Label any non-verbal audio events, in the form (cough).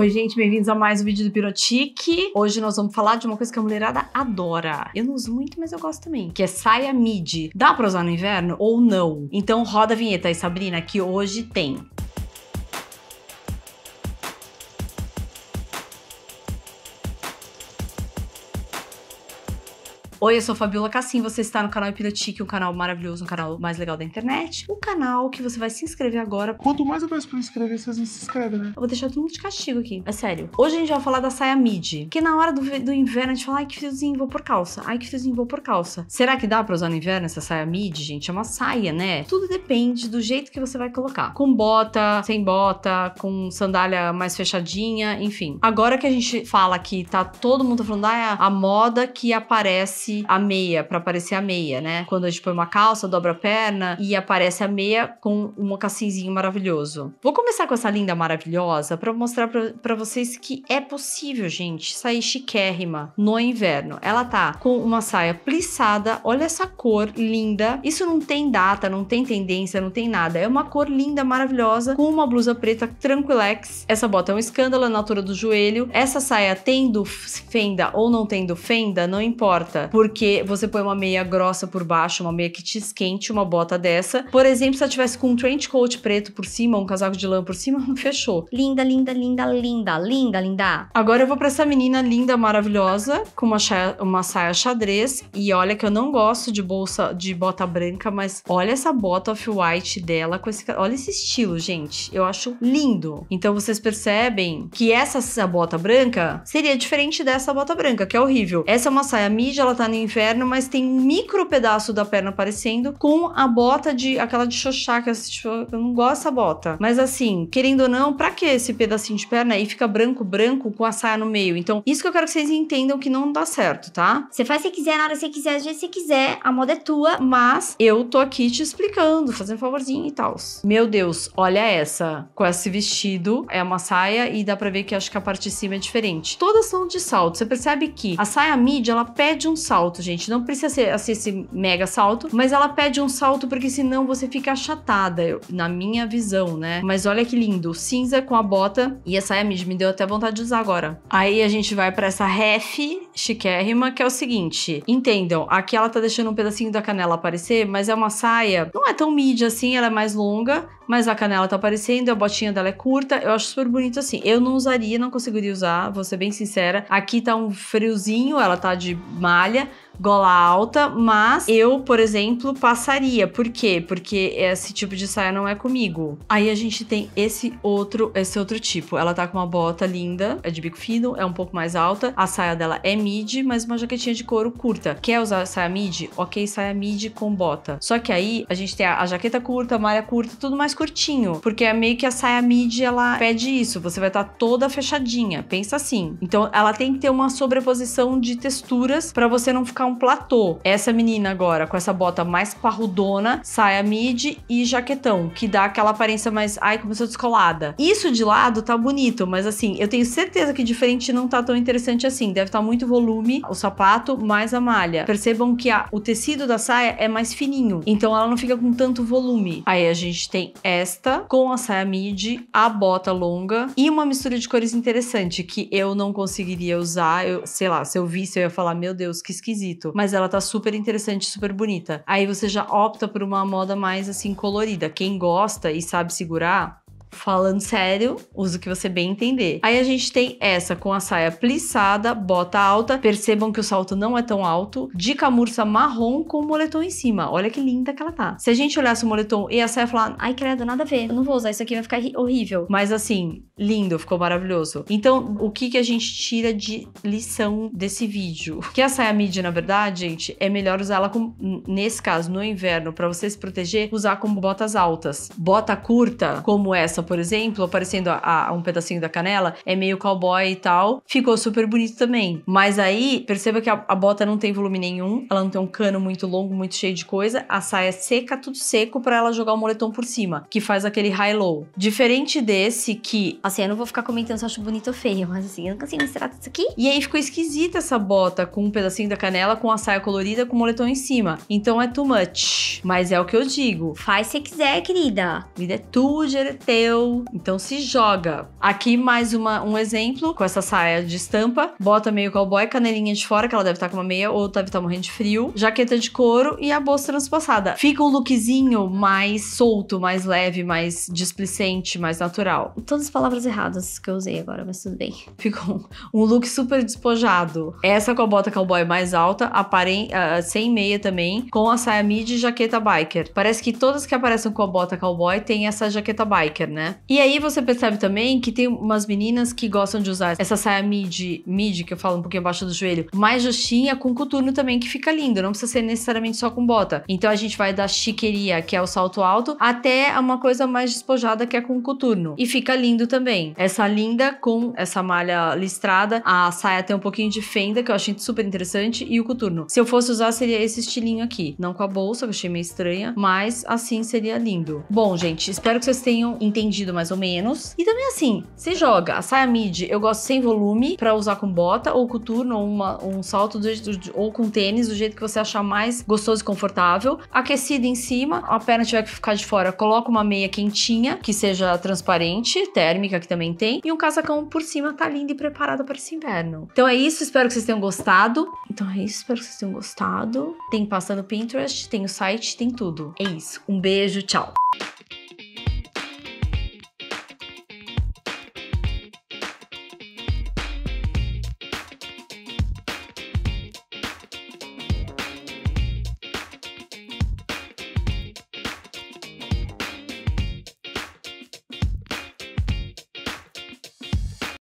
Oi, gente, bem-vindos a mais um vídeo do Pirotique. Hoje nós vamos falar de uma coisa que a mulherada adora. Eu não uso muito, mas eu gosto também, que é saia midi. Dá pra usar no inverno ou não? Então roda a vinheta aí, Sabrina, que hoje tem. Oi, eu sou Fabiola Cassim, você está no canal Epiletique, um canal maravilhoso, um canal mais legal da internet. O canal que você vai se inscrever agora. Quanto mais eu peço pra inscrever, vocês não se inscrevem, né? Eu vou deixar todo mundo de castigo aqui, é sério. Hoje a gente vai falar da saia midi, que na hora do, do inverno a gente fala, ai que fiozinho, vou por calça, ai que fiozinho, vou por calça. Será que dá pra usar no inverno essa saia midi, gente? É uma saia, né? Tudo depende do jeito que você vai colocar. Com bota, sem bota, com sandália mais fechadinha, enfim. Agora que a gente fala que tá todo mundo falando, ah, é a moda que aparece aparece a meia, para aparecer a meia, né? Quando a gente põe uma calça, dobra a perna e aparece a meia com um mocassinzinho maravilhoso. Vou começar com essa linda maravilhosa para mostrar para vocês que é possível, gente, sair chiquérrima no inverno. Ela tá com uma saia plissada, olha essa cor linda. Isso não tem data, não tem tendência, não tem nada. É uma cor linda, maravilhosa, com uma blusa preta tranquilex. Essa bota é um escândalo é na altura do joelho. Essa saia tendo fenda ou não tendo fenda, não importa porque você põe uma meia grossa por baixo, uma meia que te esquente, uma bota dessa. Por exemplo, se ela tivesse com um trench coat preto por cima, um casaco de lã por cima, não (laughs) fechou. Linda, linda, linda, linda, linda, linda. Agora eu vou para essa menina linda, maravilhosa, com uma, saia, uma saia xadrez. E olha que eu não gosto de bolsa, de bota branca, mas olha essa bota off-white dela com esse... Olha esse estilo, gente. Eu acho lindo. Então vocês percebem que essa, essa bota branca seria diferente dessa bota branca, que é horrível. Essa é uma saia midi, ela tá no inverno, mas tem um micro pedaço da perna aparecendo com a bota de aquela de xoxá, que eu, eu não gosto dessa bota. Mas assim, querendo ou não, pra que esse pedacinho de perna aí fica branco, branco com a saia no meio? Então, isso que eu quero que vocês entendam que não dá certo, tá? Você faz se quiser, na hora que você quiser, às vezes você quiser, a moda é tua, mas eu tô aqui te explicando, fazendo favorzinho e tal. Meu Deus, olha essa, com esse vestido, é uma saia e dá pra ver que acho que a parte de cima é diferente. Todas são de salto, você percebe que a saia midi, ela pede um salto salto, gente. Não precisa ser, ser assim, esse mega salto, mas ela pede um salto porque senão você fica achatada, eu, na minha visão, né? Mas olha que lindo, cinza com a bota e essa é midi, me deu até vontade de usar agora. Aí a gente vai para essa ref chiquérrima, que é o seguinte: entendam, aqui ela tá deixando um pedacinho da canela aparecer, mas é uma saia, não é tão mídia assim, ela é mais longa, mas a canela tá aparecendo, a botinha dela é curta, eu acho super bonito assim. Eu não usaria, não conseguiria usar, vou ser bem sincera. Aqui tá um friozinho, ela tá de malha, gola alta, mas eu, por exemplo, passaria. Por quê? Porque esse tipo de saia não é comigo. Aí a gente tem esse outro, esse outro tipo. Ela tá com uma bota linda, é de bico fino, é um pouco mais alta. A saia dela é midi, mas uma jaquetinha de couro curta. Quer usar saia midi? Ok, saia midi com bota. Só que aí a gente tem a, a jaqueta curta, a malha curta, tudo mais curtinho, porque é meio que a saia midi ela pede isso. Você vai estar tá toda fechadinha. Pensa assim. Então ela tem que ter uma sobreposição de texturas para você não ficar um platô. Essa menina agora, com essa bota mais parrudona, saia mid e jaquetão, que dá aquela aparência mais, ai, começou descolada. Isso de lado tá bonito, mas assim, eu tenho certeza que de frente não tá tão interessante assim. Deve estar tá muito volume o sapato, mais a malha. Percebam que a, o tecido da saia é mais fininho, então ela não fica com tanto volume. Aí a gente tem esta com a saia mid, a bota longa e uma mistura de cores interessante que eu não conseguiria usar. Eu, sei lá, se eu visse, eu ia falar, meu Deus, que esquisito mas ela tá super interessante, super bonita. Aí você já opta por uma moda mais assim colorida. Quem gosta e sabe segurar, falando sério, usa o que você bem entender. Aí a gente tem essa com a saia plissada, bota alta. Percebam que o salto não é tão alto, de camurça marrom com o moletom em cima. Olha que linda que ela tá. Se a gente olhasse o moletom e a saia falar, ai credo, nada a ver, eu não vou usar isso aqui, vai ficar horrível. Mas assim, lindo, ficou maravilhoso. Então, o que, que a gente tira de lição desse vídeo? Que a saia midi, na verdade, gente, é melhor usá-la com, nesse caso, no inverno, para você se proteger, usar como botas altas. Bota curta, como essa, por exemplo, aparecendo a, a, um pedacinho da canela, é meio cowboy e tal, ficou super bonito também. Mas aí, perceba que a, a bota não tem volume nenhum, ela não tem um cano muito longo, muito cheio de coisa, a saia seca, tudo seco, para ela jogar o moletom por cima, que faz aquele high-low. Diferente desse que Assim, eu não vou ficar comentando se eu acho bonito ou feio mas assim, eu não consigo me tudo disso aqui. E aí ficou esquisita essa bota com um pedacinho da canela, com a saia colorida, com o moletom em cima. Então é too much. Mas é o que eu digo. Faz se quiser, querida. Vida é tua, é teu. Então se joga. Aqui mais uma, um exemplo com essa saia de estampa. Bota meio cowboy, canelinha de fora, que ela deve estar tá com uma meia ou deve estar tá morrendo de frio. Jaqueta de couro e a bolsa transpassada. Fica um lookzinho mais solto, mais leve, mais displicente, mais natural. Todas as palavras palavras erradas que eu usei agora, mas tudo bem. (laughs) Ficou um, look super despojado. Essa com a bota cowboy mais alta, aparem, uh, sem meia também, com a saia midi e jaqueta biker. Parece que todas que aparecem com a bota cowboy têm essa jaqueta biker, né? E aí você percebe também que tem umas meninas que gostam de usar essa saia midi, midi que eu falo um pouquinho abaixo do joelho, mais justinha, com coturno também, que fica lindo. Não precisa ser necessariamente só com bota. Então a gente vai da chiqueria, que é o salto alto, até uma coisa mais despojada, que é com coturno. E fica lindo também também. Essa linda com essa malha listrada, a saia tem um pouquinho de fenda, que eu achei super interessante, e o coturno. Se eu fosse usar, seria esse estilinho aqui. Não com a bolsa, que eu achei meio estranha, mas assim seria lindo. Bom, gente, espero que vocês tenham entendido mais ou menos. E também assim, se joga a saia midi, eu gosto sem volume, pra usar com bota, ou coturno, ou uma, um salto, do, do, ou com tênis, do jeito que você achar mais gostoso e confortável. Aquecida em cima, a perna tiver que ficar de fora, coloca uma meia quentinha, que seja transparente, térmica, que também tem, e um casacão por cima tá lindo e preparado para esse inverno. Então é isso, espero que vocês tenham gostado. Então é isso, espero que vocês tenham gostado. Tem passando no Pinterest, tem o site, tem tudo. É isso, um beijo, tchau!